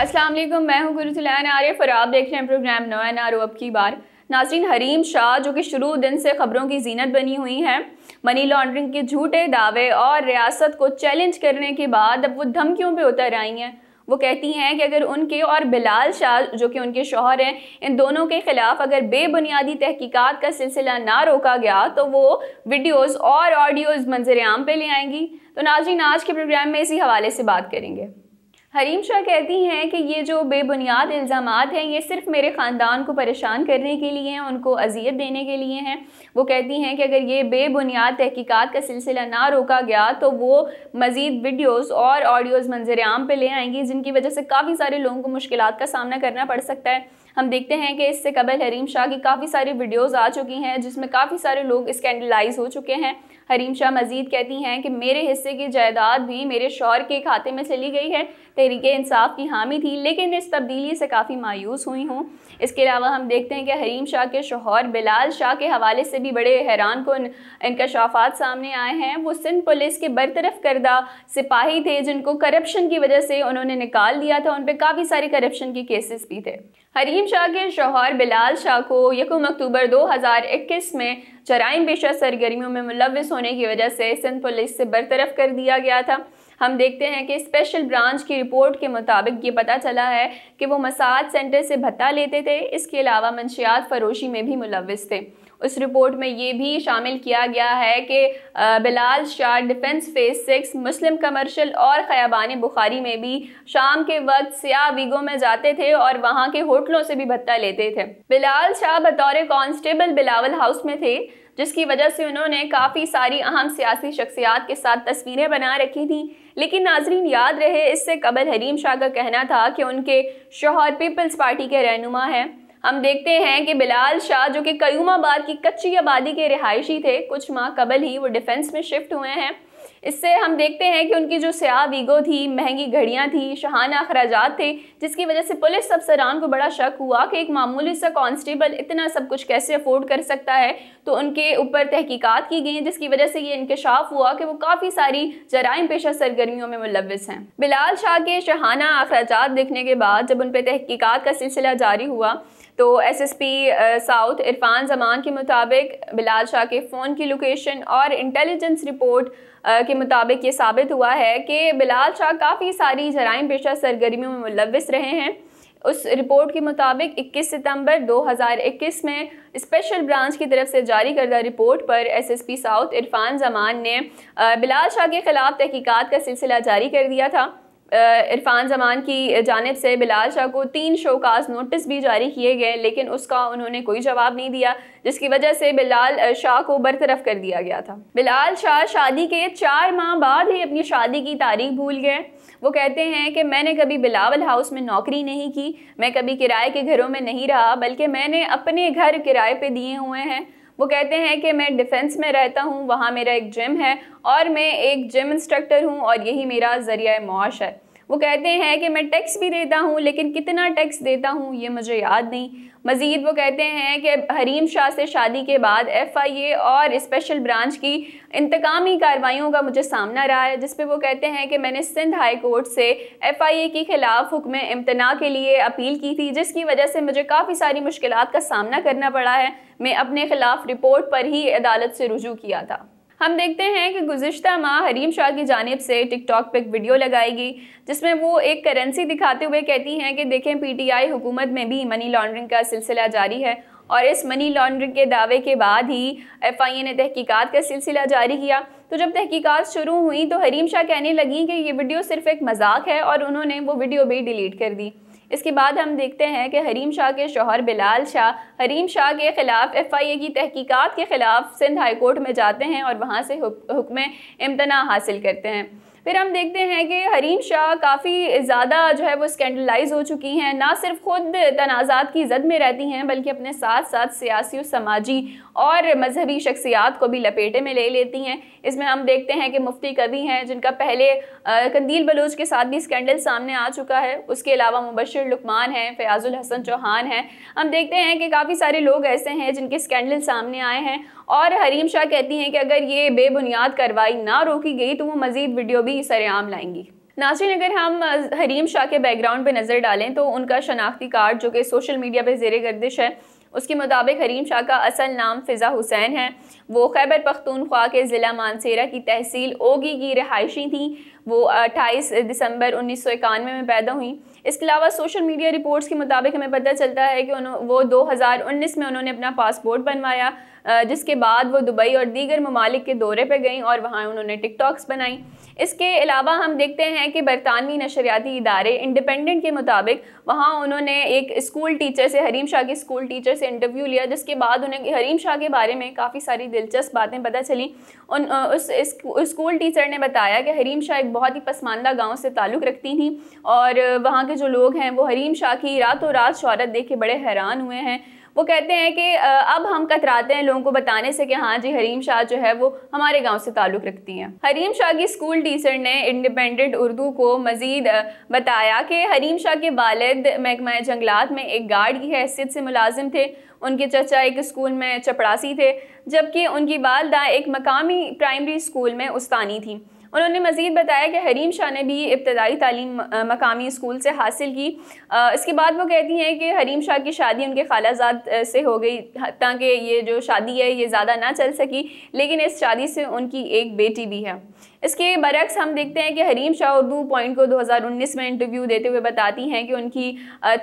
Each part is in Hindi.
अस्सलाम वालेकुम मैं हूं गुरु तुलान आर्य और आप देख रहे हैं प्रोग्राम नो एन आर अब की बार नाजरीन हरीम शाह जो कि शुरू दिन से खबरों की जीनत बनी हुई हैं मनी लॉन्ड्रिंग के झूठे दावे और रियासत को चैलेंज करने के बाद अब वो धमकियों पे उतर आई हैं वो कहती हैं कि अगर उनके और बिलाल शाह जो कि उनके शोहर हैं इन दोनों के ख़िलाफ़ अगर बेबुनियादी तहकीकात का सिलसिला ना रोका गया तो वो वीडियोस और ऑडियोज़ मंजर आम पे ले आएंगी तो नाजरीन आज के प्रोग्राम में इसी हवाले से बात करेंगे हरीम शाह कहती हैं कि ये जो बेबुनियाद इल्ज़ाम हैं ये सिर्फ मेरे ख़ानदान को परेशान करने के लिए हैं उनको अजियत देने के लिए हैं वो कहती हैं कि अगर ये बेबुनियाद तहकीकात का सिलसिला ना रोका गया तो वो मज़ीद वीडियोस और ऑडियोज़ मंजर आम पर ले आएंगी जिनकी वजह से काफ़ी सारे लोगों को मुश्किल का सामना करना पड़ सकता है हम देखते हैं कि इससे कबल हरीम शाह की काफ़ी सारी वीडियोज़ आ चुकी हैं जिसमें काफ़ी सारे लोग स्कैंडलाइज हो चुके हैं हरीम शाह मजीद कहती हैं कि मेरे हिस्से की जायदाद भी मेरे शौर के खाते में चली गई है तहरीक इंसाफ की हामी थी लेकिन इस तब्दीली से काफ़ी मायूस हुई हूँ इसके अलावा हम देखते हैं कि हरीम शाह के शोहर बिलाल शाह के हवाले से भी बड़े हैरान को इनकशाफात सामने आए हैं वो सिंध पुलिस के बरतरफ करदा सिपाही थे जिनको करप्शन की वजह से उन्होंने निकाल दिया था उन पर काफ़ी सारे करप्शन के केसेस भी थे हरीम शाह के शोहर बिलाल शाह को यकम अक्टूबर 2021 में जराइम पेशा सरगर्मियों में मुलविस होने की वजह से सिंध पुलिस से बरतरफ कर दिया गया था हम देखते हैं कि स्पेशल ब्रांच की रिपोर्ट के मुताबिक ये पता चला है कि वो मसाज सेंटर से भत्ता लेते थे इसके अलावा मंशियात फरोशी में भी मुलविस थे उस रिपोर्ट में ये भी शामिल किया गया है कि Bilal Shah defence phase six Muslim commercial और ख़याबान बुखारी में भी शाम के वक्त सिया वीगो में जाते थे और वहाँ के होटलों से भी भत्ता लेते थे बिलाल शाह बतौर कॉन्स्टेबल बिलावल हाउस में थे जिसकी वजह से उन्होंने काफ़ी सारी अहम सियासी शख्सियात के साथ तस्वीरें बना रखी थी लेकिन नाजरीन याद रहे इससे कबल हरीम शाह का कहना था कि उनके शोहर पीपल्स पार्टी के रहनुमा हैं हम देखते हैं कि बिलाल शाह जो कि कयूमाबाद की कच्ची आबादी के रिहायशी थे कुछ माह कबल ही वो डिफेंस में शिफ्ट हुए हैं इससे हम देखते हैं कि उनकी जो सयाह वीगो थी महंगी घड़ियाँ थी शहाना अखराजात थे जिसकी वजह से पुलिस अफसरान को बड़ा शक हुआ कि एक मामूली सा कांस्टेबल इतना सब कुछ कैसे अफोर्ड कर सकता है तो उनके ऊपर तहकीकात की गई जिसकी वजह से ये इंकशाफ हुआ कि वो काफ़ी सारी जराइम पेशा सरगर्मियों में मुलविस हैं बिलाल शाह के शहाना अखराज देखने के बाद जब उन पर तहकीकत का सिलसिला जारी हुआ तो एसएसपी साउथ इरफान जमान के मुताबिक बिलाल शाह के फ़ोन की लोकेशन और इंटेलिजेंस रिपोर्ट के मुताबिक ये साबित हुआ है कि बिलाल शाह काफ़ी सारी जराइम पेशा सरगर्मियों में मुलविस रहे हैं उस रिपोर्ट के मुताबिक 21 सितंबर 2021 में स्पेशल ब्रांच की तरफ से जारी करदा रिपोर्ट पर एसएसपी साउथ इरफान जमान ने बिलाल शाह के खिलाफ तहकीकात का सिलसिला जारी कर दिया था इरफान जमान की जानब से बिलाल शाह को तीन शो काज नोटिस भी जारी किए गए लेकिन उसका उन्होंने कोई जवाब नहीं दिया जिसकी वजह से बिलाल शाह को बरतरफ कर दिया गया था बिलाल शाह शादी के चार माह बाद ही अपनी शादी की तारीख भूल गए वो कहते हैं कि मैंने कभी बिलावल हाउस में नौकरी नहीं की मैं कभी किराए के घरों में नहीं रहा बल्कि मैंने अपने घर किराए पर दिए हुए हैं वो कहते हैं कि मैं डिफेंस में रहता हूँ वहाँ मेरा एक जिम है और मैं एक जिम इंस्ट्रक्टर हूँ और यही मेरा ज़रिया मुआश है वो कहते हैं कि मैं टैक्स भी देता हूँ लेकिन कितना टैक्स देता हूँ ये मुझे याद नहीं मज़ीद वो कहते हैं कि हरीम शाह से शादी के बाद एफ़ आई ए और स्पेशल ब्रांच की इंतकामी कार्रवाइयों का मुझे सामना रहा है जिसपे वो कहते हैं कि मैंने सिंध हाई कोर्ट से एफ़ आई ए के ख़िलाफ़ हुक्म इम्तना के लिए अपील की थी जिसकी वजह से मुझे काफ़ी सारी मुश्किल का सामना करना पड़ा है मैं अपने ख़िलाफ़ रिपोर्ट पर ही अदालत से रुजू किया था हम देखते हैं कि गुज्त माह हरीम शाह की जानब से टिकटॉक पर एक वीडियो लगाएगी जिसमें वो एक करेंसी दिखाते हुए कहती हैं कि देखें पी टी आई हुकूमत में भी मनी लॉन्ड्रिंग का सिलसिला जारी है और इस मनी लॉन्ड्रिंग के दावे के बाद ही एफ आई ए ने तहकीकात का सिलसिला जारी किया तो जब तहकीकात शुरू हुई तो हरीम शाह कहने लगी कि ये वीडियो सिर्फ़ एक मजाक है और उन्होंने वो वीडियो भी डिलीट कर दी इसके बाद हम देखते हैं कि हरीम शाह के शोहर बिलाल शाह हरीम शाह के ख़िलाफ़ एफ़ आई ए की तहकीकात के ख़िलाफ़ सिंध हाई कोर्ट में जाते हैं और वहाँ से हुक्म इम्तना हासिल करते हैं फिर हम देखते हैं कि हरीम शाह काफ़ी ज़्यादा जो है वो स्कैंडलाइज हो चुकी हैं ना सिर्फ खुद तनाज़ात की जद में रहती हैं बल्कि अपने साथ साथ सियासी और समाजी और मजहबी शख्सियात को भी लपेटे में ले लेती हैं इसमें हम देखते हैं कि मुफ्ती कवि हैं जिनका पहले कंदील बलोच के साथ भी स्कैंडल सामने आ चुका है उसके अलावा मुबशर लुकमान हैं फ़याज़ुल हसन चौहान हैं हम देखते हैं कि काफ़ी सारे लोग ऐसे हैं जिनके स्कैंडल सामने आए हैं और हरीम शाह कहती हैं कि अगर ये बेबुनियाद कार्रवाई ना रोकी गई तो वो मज़ीद वीडियो भी भी सरेआम लाएंगी नाजरीन अगर हम हरीम शाह के बैकग्राउंड पे नज़र डालें तो उनका शनाख्ती कार्ड जो कि सोशल मीडिया पे जेर गर्दिश है उसके मुताबिक हरीम शाह का असल नाम फ़िज़ा हुसैन है वो खैबर पख्तूनख्वा के ज़िला मानसेरा की तहसील ओगी की रहायशी थी वो अट्ठाईस दिसंबर उन्नीस सौ इक्यानवे में पैदा हुई इसके अलावा सोशल मीडिया रिपोर्ट्स के मुताबिक हमें पता चलता है कि उन्होंने वो 2019 में उन्होंने अपना पासपोर्ट बनवाया जिसके बाद वो दुबई और दीगर ममालिक के दौरे पर गई और वहाँ उन्होंने टिकटॉक्स बनाई इसके अलावा हम देखते हैं कि बरतानवी नशरियाती इदारे इंडिपेंडेंट के मुताबिक वहाँ उन्होंने एक स्कूल टीचर से हरीम शाह के स्कूल टीचर से इंटरव्यू लिया जिसके बाद उन्हें हरीम शाह के बारे में काफ़ी सारी दिलचस्प बातें पता चली उन उस स्कूल टीचर ने बताया कि हरीम शाह एक बहुत ही पसमानदा गाँव से ताल्लुक़ रखती थी और वहाँ के जो लोग हैं वो हरीम शाह की रातों रात शहरत देख के बड़े हैरान हुए हैं वो कहते हैं कि अब हम कतराते हैं लोगों को बताने से कि हाँ जी हरीम शाह जो है वो हमारे गांव से ताल्लुक़ रखती हैं हरीम शाह की स्कूल टीचर ने इंडिपेंडेंट उर्दू को मज़ीद बताया कि हरीम शाह के वालद महकमा जंगलात में एक गार्ड की हैसियत से मुलाजिम थे उनके चचा एक स्कूल में चपड़ासी थे जबकि उनकी वालदा एक मकामी प्राइमरी स्कूल में उस्तानी थी उन्होंने मज़ीद बताया कि हरीम शाह ने भी इब्तदाई तालीम मकामी स्कूल से हासिल की इसके बाद वो कहती हैं कि हरीम शाह की शादी उनके खालाजात से हो गई ताकि ये जो शादी है ये ज़्यादा ना चल सकी लेकिन इस शादी से उनकी एक बेटी भी है इसके बरक्स हम देखते हैं कि हरीम शाह उर्दू पॉइंट को 2019 में इंटरव्यू देते हुए बताती हैं कि उनकी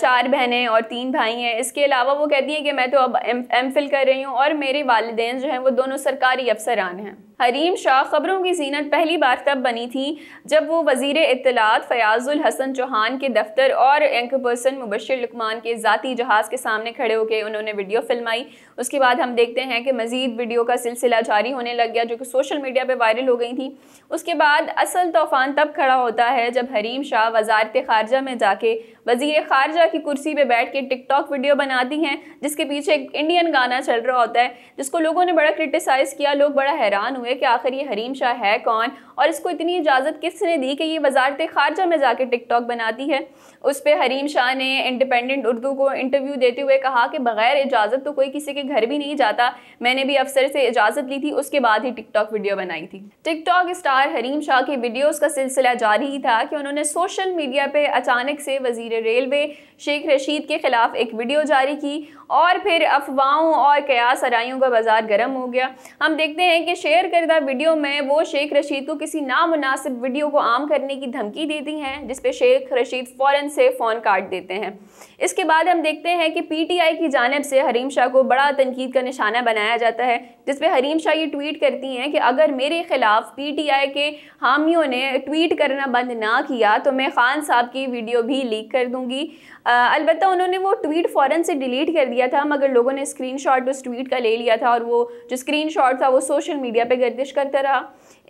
चार बहनें और तीन भाई हैं इसके अलावा वो कहती हैं कि मैं तो अब एम फिल कर रही हूँ और मेरे वालदे जो हैं वो दोनों सरकारी अफसरान हैं हरीम शाह खबरों की जीनत पहली बार तब बनी थी जब वो वजीर इतलात फयाजुल हसन चौहान के दफ्तर और एंकर पर्सन मुबशर लकमान के ज़ाती जहाज़ के सामने खड़े होकर उन्होंने वीडियो फिल्माई उसके बाद हम देखते हैं कि मज़ीद वीडियो का सिलसिला जारी होने लग गया जो कि सोशल मीडिया पर वायरल हो गई थी उसके बाद असल तूफ़ान तब खड़ा होता है जब हरीम शाह वजारत खारजा में जाके वजीर खारजा की कुर्सी पे बैठ के टिकटॉक वीडियो बनाती हैं जिसके पीछे एक इंडियन गाना चल रहा होता है जिसको लोगों ने बड़ा क्रिटिसाइज़ किया लोग बड़ा हैरान हुए कि आखिर ये हरीम शाह है कौन और इसको इतनी इजाज़त किसने दी कि ये वजारत खारजा में जाके टिकटॉक बनाती है उस पर हरीम शाह ने इंडिपेंडेंट उर्दू को इंटरव्यू देते हुए कहा कि बग़ैर इजाज़त तो कोई किसी के घर भी नहीं जाता मैंने भी अफसर से इजाज़त ली थी उसके बाद ही टिकटॉक वीडियो बनाई थी टिकटॉक स्टार पत्रकार हरीम शाह की वीडियोस का सिलसिला जारी ही था कि उन्होंने सोशल मीडिया पे अचानक से वजीर रेलवे शेख रशीद के ख़िलाफ़ एक वीडियो जारी की और फिर अफवाहों और कयास सराइयों का बाज़ार गर्म हो गया हम देखते हैं कि शेयर करदा वीडियो में वो शेख रशीद को किसी नामनासिब वीडियो को आम करने की धमकी देती हैं जिस पर शेख रशीद फ़ौर से फ़ोन काट देते हैं इसके बाद हम देखते हैं कि पी टी आई की जानब से हरीम शाह को बड़ा तनकीद का निशाना बनाया जाता है जिसपे हरीम शाह ये ट्वीट करती हैं कि अगर मेरे ख़िलाफ़ पी टी आई के हामियों ने ट्वीट करना बंद ना किया तो मैं खान साहब की वीडियो भी लीक कर दूँगी अलबत्त उन्होंने वो ट्वीट फ़ौरन से डिलीट कर दिया था मगर लोगों ने स्क्रीन उस ट्वीट का ले लिया था और वो जो स्क्रीन था वो सोशल मीडिया पर गर्दिश करता रहा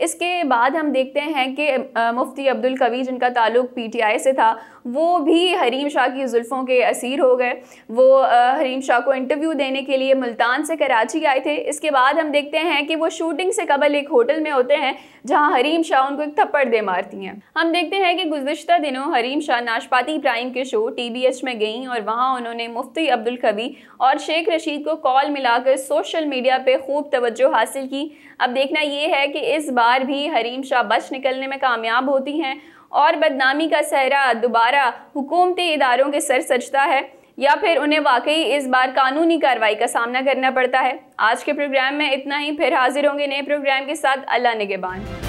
इसके बाद हम देखते हैं कि मुफ्ती अब्दुल कवी जिनका ताल्लुक पीटीआई से था वो भी हरीम शाह की जुल्फ़ों के असीर हो गए वो हरीम शाह को इंटरव्यू देने के लिए मुल्तान से कराची आए थे इसके बाद हम देखते हैं कि वो शूटिंग से कबल एक होटल में होते हैं जहाँ हरीम शाह उनको एक थप्पड़ दे मारती हैं हम देखते हैं कि गुजशत दिनों हरीम शाह नाशपाती प्राइम के शो टी में गई और वहाँ उन्होंने मुफ्ती अब्दुल कवी और शेख रशीद को कॉल मिलाकर सोशल मीडिया पर खूब तोज्जो हासिल की अब देखना यह है कि इस इस बार भी हरीम शाह बच निकलने में कामयाब होती हैं और बदनामी का सहरा दोबारा हुकूमती इदारों के सर सजता है या फिर उन्हें वाकई इस बार कानूनी कार्रवाई का सामना करना पड़ता है आज के प्रोग्राम में इतना ही फिर हाजिर होंगे नए प्रोग्राम के साथ अल्लाह निगेबान